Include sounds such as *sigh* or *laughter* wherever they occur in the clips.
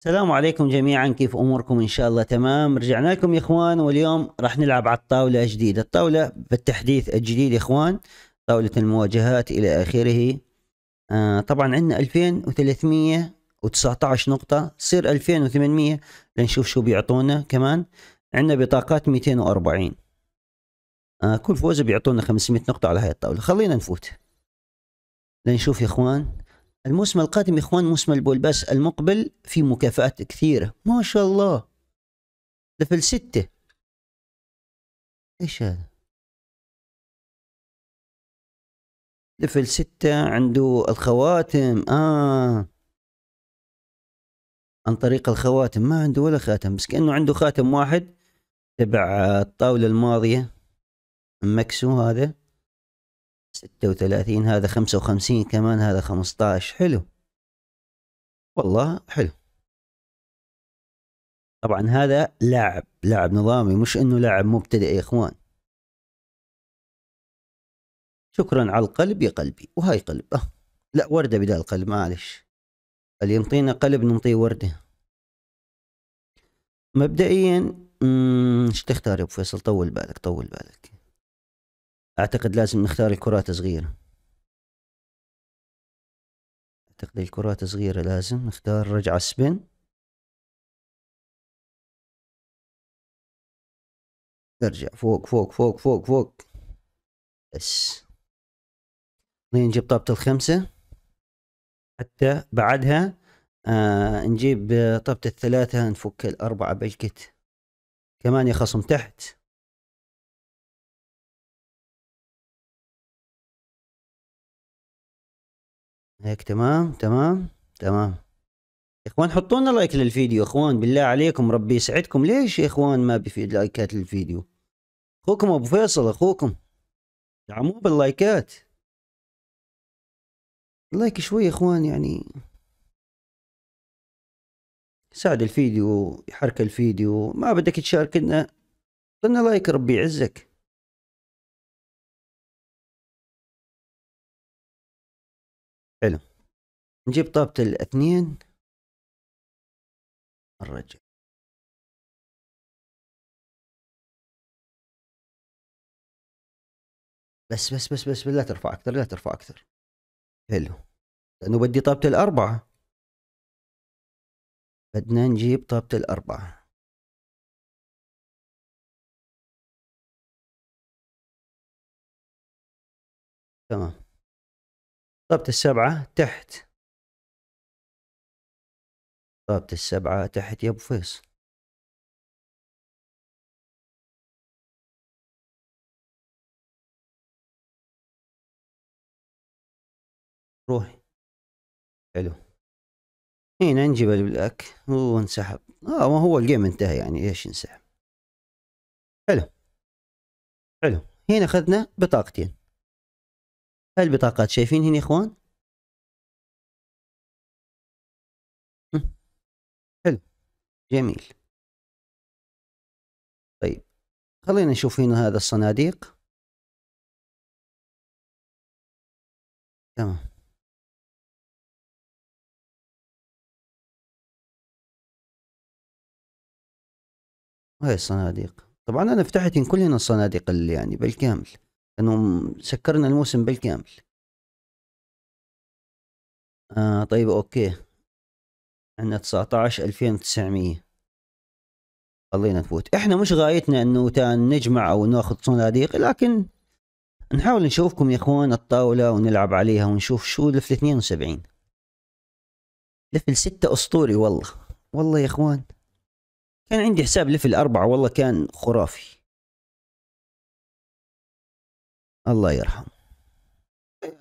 السلام عليكم جميعا كيف اموركم ان شاء الله تمام رجعنا لكم يا اخوان واليوم راح نلعب على الطاوله جديده الطاوله بالتحديث الجديد يا اخوان طاوله المواجهات الى اخره آه طبعا عندنا 2319 نقطه تصير 2800 لنشوف شو بيعطونا كمان عندنا بطاقات 240 آه كل فوز بيعطونا 500 نقطه على هاي الطاوله خلينا نفوت لنشوف يا اخوان الموسم القادم يا اخوان موسم البولباس المقبل في مكافآت كثيرة ما شاء الله لفل ستة ايش هذا لفل ستة عنده الخواتم اه عن طريق الخواتم ما عنده ولا خاتم بس كأنه عنده خاتم واحد تبع الطاولة الماضية مكسو هذا ستة وثلاثين هذا خمسة وخمسين كمان هذا خمستاش حلو والله حلو طبعا هذا لاعب لاعب نظامي مش انه لاعب مبتدئ يا اخوان شكرا على القلب يا قلبي وهاي قلب أه. لا وردة بدال قلب معلش اللي ينطينا قلب ننطيه وردة مبدئيا ايش تختار يا ابو فيصل طول بالك طول بالك اعتقد لازم نختار الكرات صغيرة اعتقد الكرات صغيرة لازم نختار رجعة سبين نرجع فوق فوق فوق فوق فوق بس نجيب طابة الخمسة حتى بعدها آه نجيب طابة الثلاثة نفك الأربعة بلكت كمان يا خصم تحت هيك تمام تمام تمام اخوان حطوا لنا لايك للفيديو اخوان بالله عليكم ربي يسعدكم ليش يا اخوان ما بفيد لايكات للفيديو اخوكم ابو فيصل اخوكم دعموه باللايكات لايك شوي اخوان يعني ساعد الفيديو يحرك الفيديو ما بدك تشاركنا لنا لايك ربي يعزك حلو نجيب طابة الاثنين الرجل بس بس بس بس لا ترفع أكثر لا ترفع أكثر حلو لأنه بدي طابة الأربعة بدنا نجيب طابة الأربعة تمام طابة السبعة تحت طابة السبعة تحت يا أبو فيصل روح حلو هنا نجيب البلاك وانسحب اه ما هو الجيم انتهى يعني ايش انسحب حلو حلو هنا اخذنا بطاقتين هاي البطاقات شايفين هنا يا اخوان حلو جميل طيب خلينا نشوف هنا هذا الصناديق تمام هاي الصناديق طبعا انا فتحت كلنا الصناديق اللي يعني بالكامل لانه سكرنا الموسم بالكامل آه طيب اوكي عندنا الفين وتسعمية خلينا نفوت احنا مش غايتنا انه نجمع او ناخذ صناديق لكن نحاول نشوفكم يا اخوان الطاولة ونلعب عليها ونشوف شو لفل 72 لفل 6 اسطوري والله والله يا اخوان كان عندي حساب لفل 4 والله كان خرافي الله يرحمه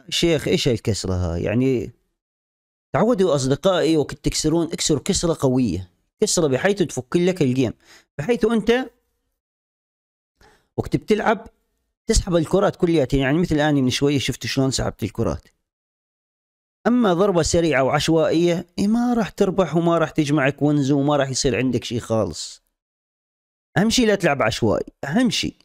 شيخ ايش الكسره هاي يعني تعودوا اصدقائي وكنت تكسرون اكسر كسره قويه كسره بحيث تفك لك الجيم بحيث انت وقت بتلعب تسحب الكرات كلياتها يعني مثل اني من شويه شفت شلون سحبت الكرات اما ضربه سريعه وعشوائيه إيه ما راح تربح وما راح تجمع كونز وما راح يصير عندك شيء خالص اهم شيء لا تلعب عشوائي اهم شيء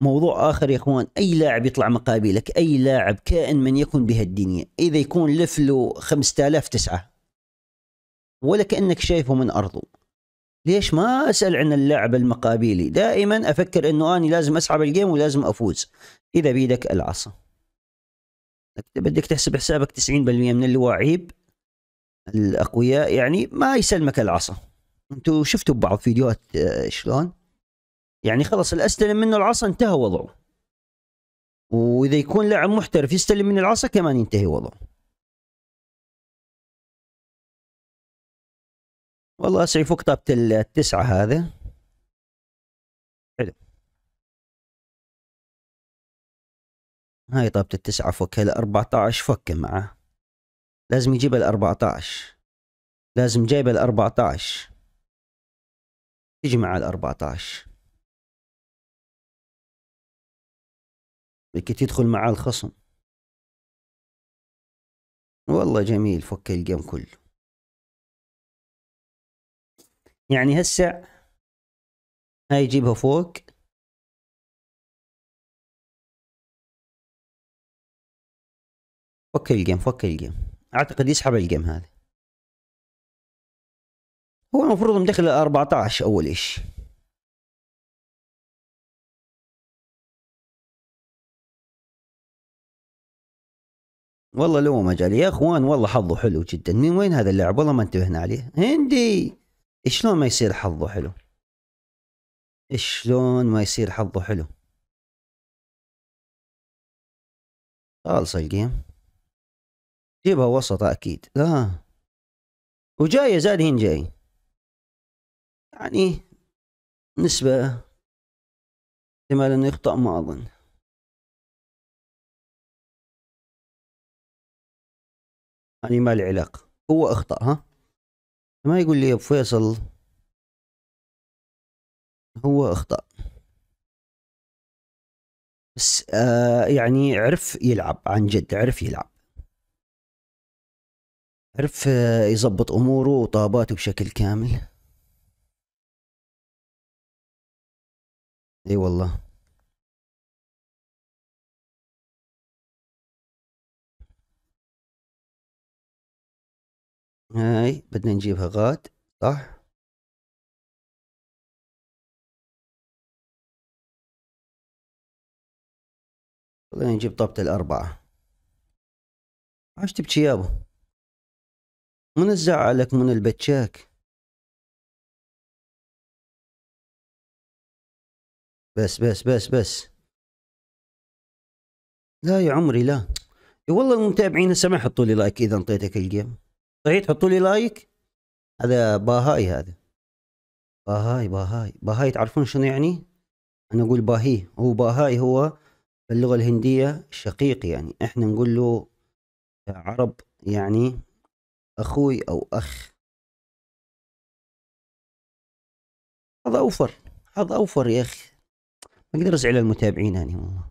موضوع اخر يا اخوان اي لاعب يطلع مقابلك اي لاعب كائن من يكن بهالدنيا اذا يكون له 5000 تسعه ولا كانك شايفه من ارضه ليش ما اسال عن اللاعب المقابلي دائما افكر انه اني لازم اسحب الجيم ولازم افوز اذا بيدك العصا بدك تحسب حسابك 90% من اللواعيب الاقوياء يعني ما يسلمك العصا انتوا شفتوا ببعض فيديوهات آه، شلون يعني خلص الاستلم منه العصا انتهى وضعه واذا يكون لاعب محترف يستلم من العصا كمان ينتهي وضعه والله اسعي فوق طابة التسعة هذا حلو هاي طابة التسعة فك هلا 14 فك معه لازم يجيب ال 14 لازم جايب ال 14 تجي مع ال 14 لكي تدخل مع الخصم والله جميل فك الجيم كله يعني هسه هاي يجيبها فوق فك الجيم فك الجيم اعتقد يسحب الجيم هذا هو المفروض مدخل 14 اول اشي والله لو ما جالي يا اخوان والله حظه حلو جدا من وين هذا اللاعب والله ما انتبهنا عليه هندي شلون ما يصير حظه حلو شلون ما يصير حظه حلو خالص الجيم جيبها وسط اكيد لا وجاية زاد هين جاي يعني نسبة احتمال انه يخطأ ما اظن يعني ما لي علاقة هو اخطأ ها ما يقول لي ابو فيصل هو اخطأ بس آه يعني عرف يلعب عن جد عرف يلعب عرف آه يظبط اموره وطاباته بشكل كامل اي والله هاي بدنا نجيبها غاد صح خلينا نجيب طابة الأربعة عاش تبكي يابا من الزعلك من البتشاك بس بس بس بس لا يا عمري لا والله المتابعين هسه ما يحطوا لي لايك اذا انطيتك الجيم صحيح تحطوا لي لايك هذا باهاي هذا باهاي باهاي باهاي تعرفون شنو يعني انا اقول باهي هو باهاي هو باللغه الهنديه شقيق يعني احنا نقول له عرب يعني اخوي او اخ هذا اوفر هذا اوفر يا اخي ما اقدر ازعل المتابعين يعني والله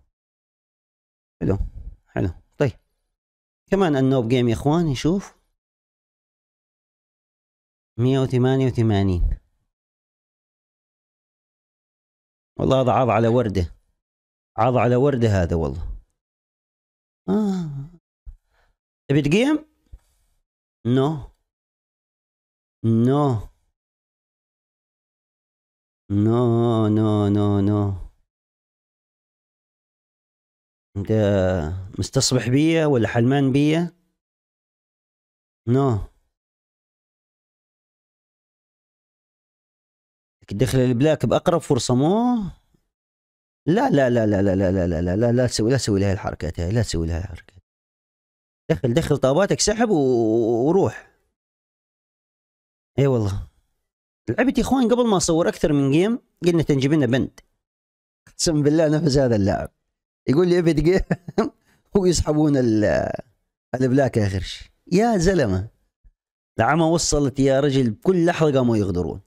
حلو حلو طيب كمان النوب جيم يا اخوان نشوف مية وثمانية وثمانين والله هذا عض على وردة عض على وردة هذا والله آه تبي تقيم؟ نو نو نو نو نو نو انت مستصبح بيا ولا حلمان بيا؟ نو no. لكن داخل البلاك باقرب فرصه مو لا لا لا لا لا لا لا لا لا لا لا تسوي لا تسوي لها الحركات هاي لا تسوي لها الحركات دخل دخل طاباتك سحب وروح اي والله لعبت يا اخوان قبل ما اصور اكثر من جيم قلنا تنجب لنا بند اقسم بالله نفس هذا اللاعب يقول لي ابد جيم ويسحبون البلاك اخر شيء يا زلمه العمى وصلت يا رجل بكل لحظه قاموا يغدرون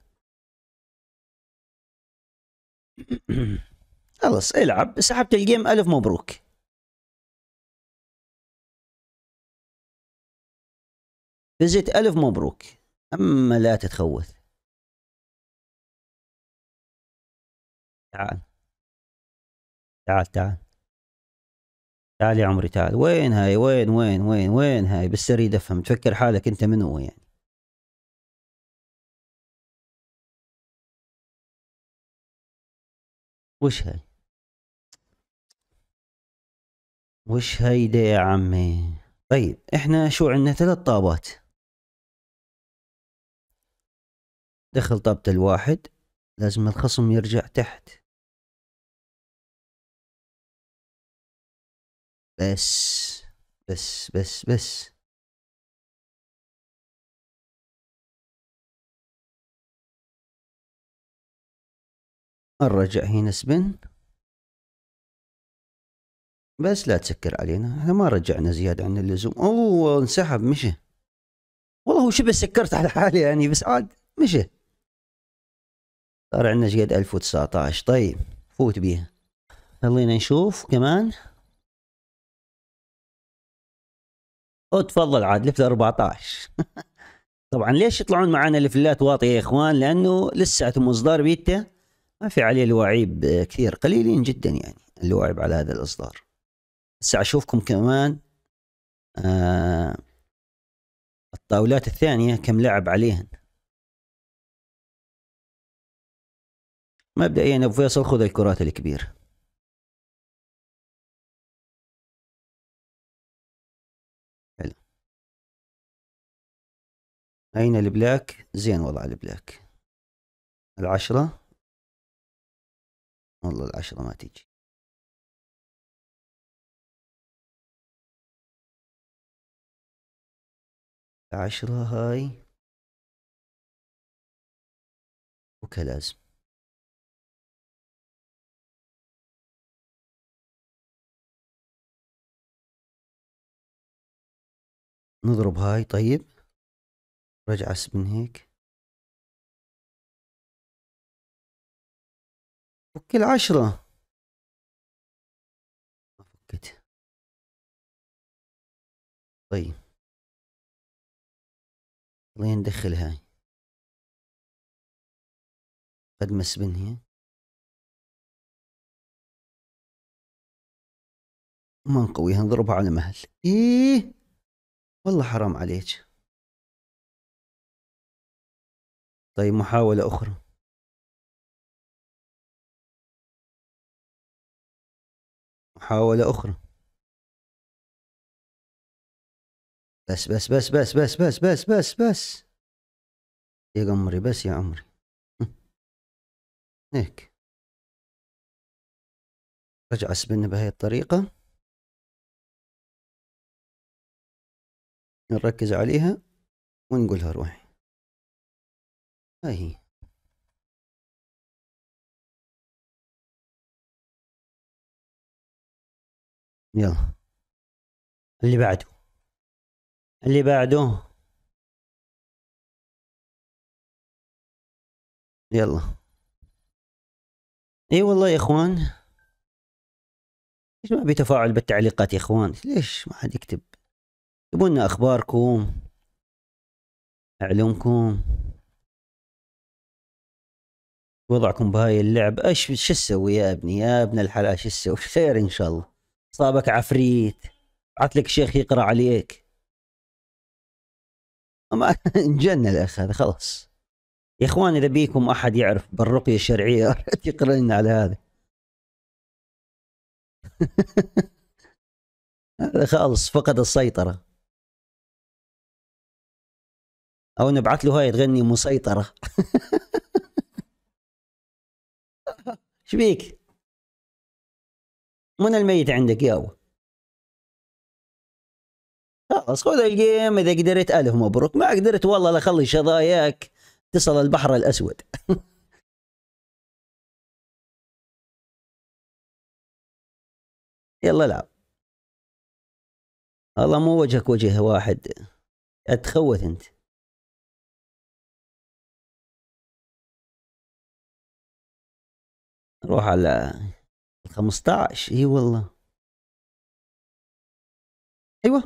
*coughs* خلص العب إيه سحبت الجيم الف مبروك فزت الف مبروك اما لا تتخوث تعال تعال تعال تعال يا عمري تعال وين هاي وين وين وين وين هاي بالسريد افهم تفكر حالك انت من هو يعني وش هاي وش هيدا يا عمي طيب احنا شو عندنا ثلاث طابات دخل طابة الواحد لازم الخصم يرجع تحت بس بس بس بس الرجع هنا سبن بس لا تسكر علينا احنا ما رجعنا زيادة عن اللزوم اوه انسحب مشي والله هو شبه سكرت على حالي يعني بس عاد مشي صار عندنا زياده 1019 طيب فوت بيها خلينا نشوف كمان او تفضل عاد لفله 14 *laughs* طبعا ليش يطلعون معانا الفلات واطيه يا اخوان لانه لساته مصدر بيته ما في عليه الوعيب كثير قليلين جدا يعني الوعيب على هذا الإصدار بس أشوفكم كمان آه الطاولات الثانية كم لعب عليهن مبدئيا أبو فيصل خذ الكرات الكبيرة حلو أين البلاك؟ زين وضع البلاك العشرة والله العشرة ما تيجي العشرة هاي وكلازم نضرب هاي طيب رجع من هيك فك العشرة ما فكت طيب خلينا ندخل هاي قد ما سبن هي ما نقويها نضربها على مهل ايه والله حرام عليك طيب محاولة أخرى محاولة أخرى بس بس بس بس بس بس بس بس بس يا قمري بس يا عمري *laughs* هيك رجع اسبن بهاي الطريقة نركز عليها ونقولها روحي هاي هي يلا اللي بعده اللي بعده يلا اي والله يا اخوان ليش ما بتفاعل بالتعليقات يا اخوان ليش ما حد يكتب لنا اخباركم اعلامكم وضعكم بهاي اللعب ايش شو تسوي يا ابني يا ابن الحلال شو تسوي خير ان شاء الله صابك عفريت بعث لك شيخ يقرا عليك ما انجن الاخ هذا خلاص يا اخوان اذا بيكم احد يعرف بالرقيه الشرعيه *laughs* يقرا لنا على هذا *laughs* هذا خالص فقد السيطره او نبعث له هاي تغني مسيطره *laughs* شبيك من الميت عندك يابا خلاص خذ الجيم اذا قدرت الف مبروك ما قدرت والله لا خلي شظاياك تصل البحر الاسود *laughs* يلا العب والله مو وجهك وجه واحد اتخوث انت روح على 15 اي والله ايوه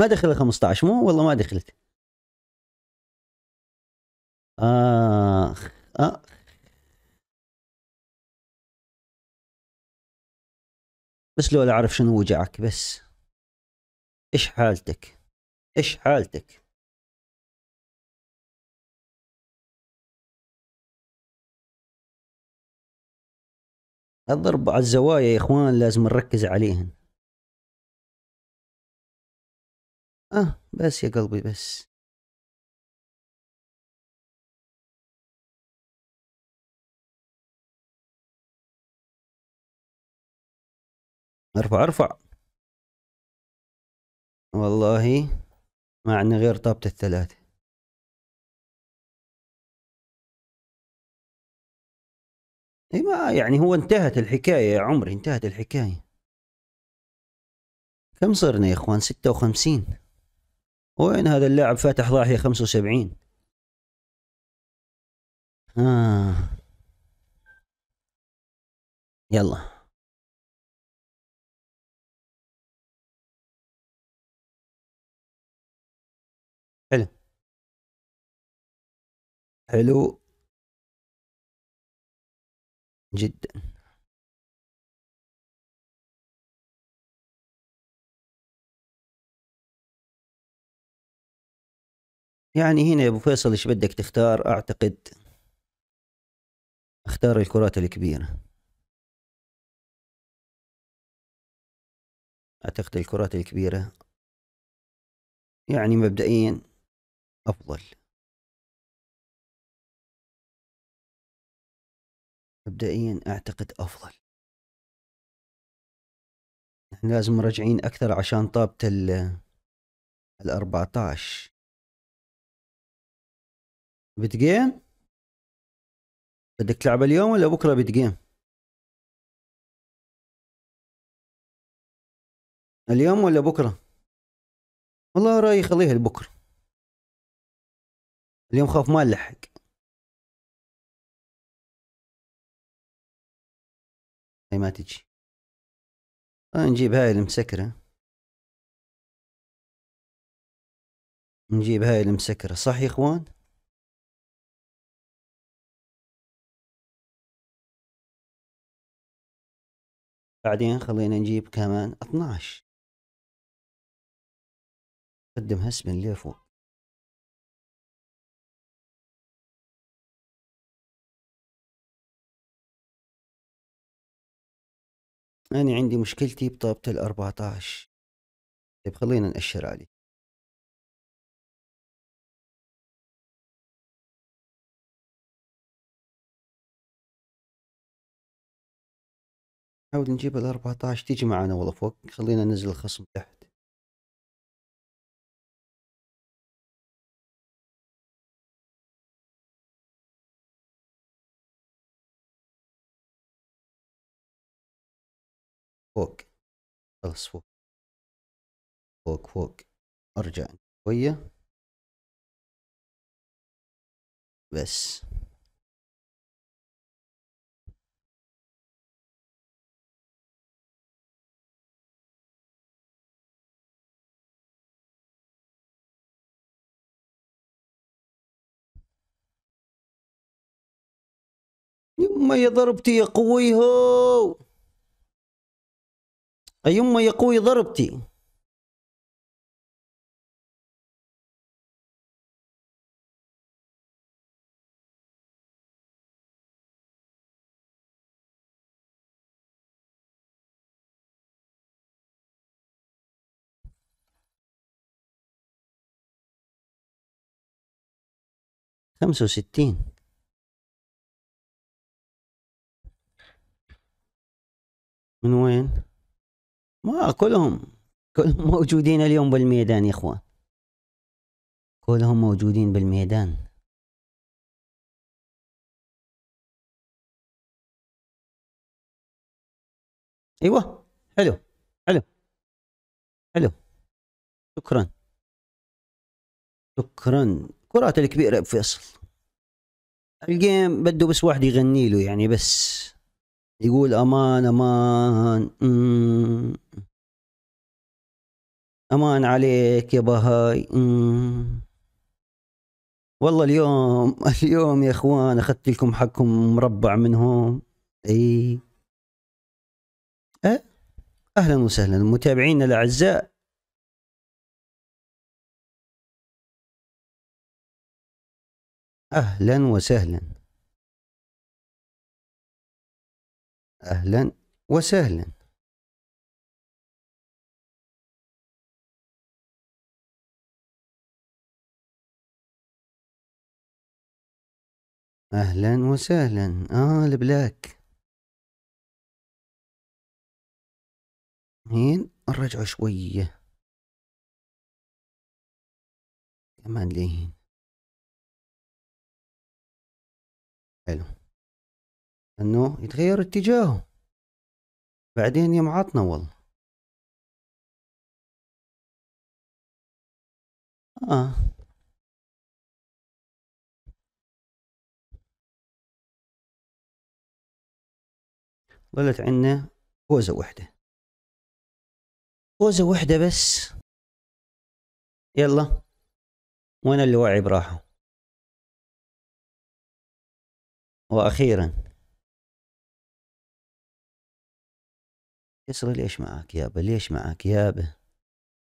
ما دخل 15 مو والله ما دخلت اخ اخ بس لو اعرف شنو وجعك بس ايش حالتك ايش حالتك الضرب على الزوايا يا اخوان لازم نركز عليهن اه بس يا قلبي بس ارفع ارفع والله ما عندنا غير طابت الثلاثة اي ما يعني هو انتهت الحكاية يا عمري انتهت الحكاية كم صرنا يا اخوان ستة وخمسين وين هذا اللاعب فاتح ضاحية خمسة وسبعين آه. يلا حلو حلو جدا يعني هنا يا ابو فيصل ايش بدك تختار اعتقد اختار الكرات الكبيرة اعتقد الكرات الكبيرة يعني مبدئيا افضل مبدئيا أعتقد أفضل نحن يعني لازم مراجعين أكثر عشان طابت ال الأربعتاش بتجيم بدك تلعب اليوم ولا بكرة بتجيم اليوم ولا بكرة والله رأيي خليها لبكرة اليوم خاف ما نلحق هاي ما تجي نجيب هاي المسكرة نجيب هاي المسكرة صح يا اخوان بعدين خلينا نجيب كمان 12 قدمها اسم لفوق أنا عندي مشكلتي بطابة عشر طيب خلينا نأشر عليه نحاول نجيب عشر تيجي معنا والله فوق خلينا ننزل الخصم تحت فوق خلص فوق فوق فوق ارجع شوية بس يما يا ضربتي يا قوي هو أيما يقوي ضربتي خمسة وستين من وين؟ ما كلهم كلهم موجودين اليوم بالميدان يا اخوان كلهم موجودين بالميدان ايوه حلو حلو حلو شكرا شكرا كرات الكبيرة بفيصل الجيم بده بس واحد يغني له يعني بس يقول امان امان أمم. امان عليك يا بهاي أمم. والله اليوم *laughs* اليوم يا اخوان اخذت لكم حقكم مربع منهم اي أه؟ اهلا وسهلا متابعينا الاعزاء اهلا وسهلا أهلا وسهلا أهلا وسهلا آه البلاك هين نرجعه شوية كمان ليهين حلو انه يتغير اتجاهه بعدين يمعطنا والله اه ظلت عندنا فوزه وحدة فوزه وحدة بس يلا وين اللي واعي براحه وأخيرا يسري ليش معاك يابا ليش معاك يابا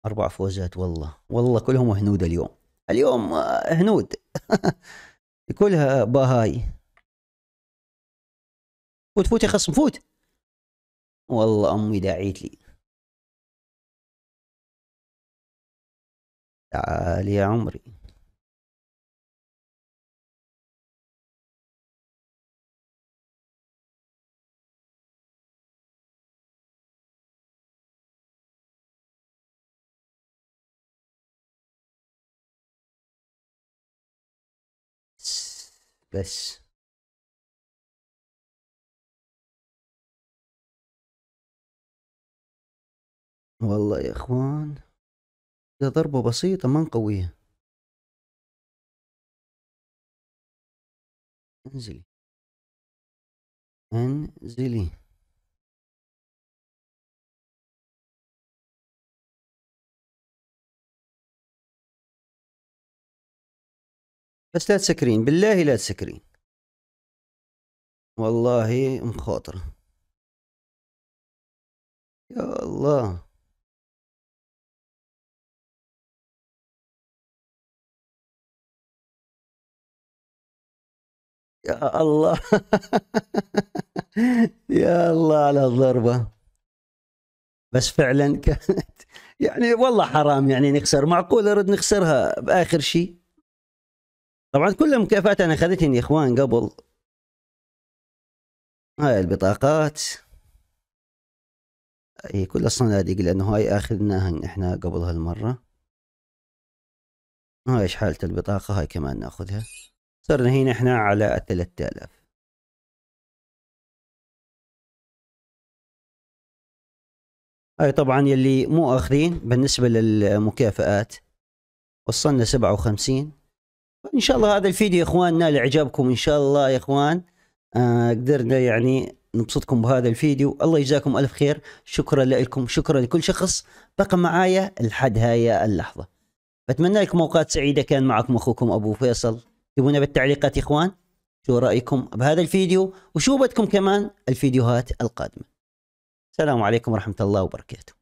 أربع فوزات والله والله كلهم هنود اليوم اليوم آه، هنود كلها *laughs* باهاي فوت فوت يا خصم فوت والله أمي داعيت لي تعال يا عمري بس والله يا اخوان ده ضربة بسيطة ما نقويها انزلي انزلي بس لا تسكرين بالله لا تسكرين والله مخاطرة يا الله يا الله *laughs* يا الله على الضربة بس فعلا كانت يعني والله حرام يعني نخسر معقول أرد نخسرها بآخر شيء طبعا كل المكافآت انا اخذتهم يا اخوان قبل هاي البطاقات هي كل الصناديق لانه هاي اخذناها احنا قبل هالمره هاي ايش حالة البطاقة هاي كمان ناخذها صرنا هنا احنا على الثلاثة آلاف هاي طبعا يلي مو اخذين بالنسبة للمكافآت وصلنا سبعة وخمسين ان شاء الله هذا الفيديو يا اخوان نال اعجابكم ان شاء الله يا اخوان آه قدرنا يعني نبسطكم بهذا الفيديو الله يجزاكم الف خير شكرا لكم شكرا لكل شخص بقى معايا لحد هاي اللحظه بتمنى لكم اوقات سعيده كان معكم اخوكم ابو فيصل اكتبونا بالتعليقات يا اخوان شو رايكم بهذا الفيديو وشو بدكم كمان الفيديوهات القادمه السلام عليكم ورحمه الله وبركاته